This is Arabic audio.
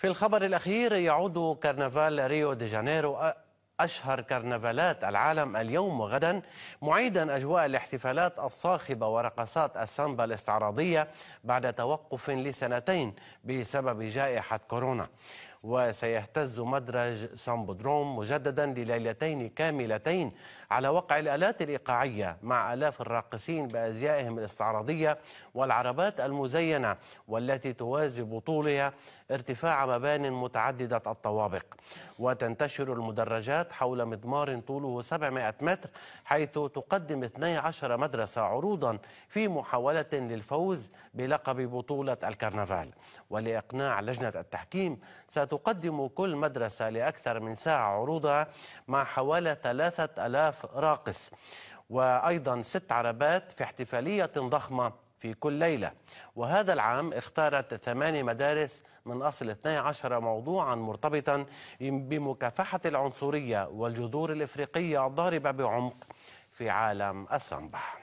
في الخبر الأخير يعود كرنفال ريو دي جانيرو أشهر كرنفالات العالم اليوم وغدا معيدا أجواء الاحتفالات الصاخبة ورقصات السامبا الاستعراضية بعد توقف لسنتين بسبب جائحة كورونا وسيهتز مدرج سامبودروم مجددا لليلتين كاملتين على وقع الآلات الإيقاعية مع آلاف الراقصين بأزيائهم الاستعراضية والعربات المزينة والتي توازي بطولها ارتفاع مبان متعددة الطوابق وتنتشر المدرجات حول مضمار طوله 700 متر حيث تقدم 12 مدرسة عروضا في محاولة للفوز بلقب بطولة الكرنفال ولإقناع لجنة التحكيم ست ستقدم كل مدرسة لأكثر من ساعة عروضها مع حوالي 3000 راقص وأيضا ست عربات في احتفالية ضخمة في كل ليلة وهذا العام اختارت ثماني مدارس من أصل 12 موضوعا مرتبطا بمكافحة العنصرية والجذور الإفريقية الضاربة بعمق في عالم السمبح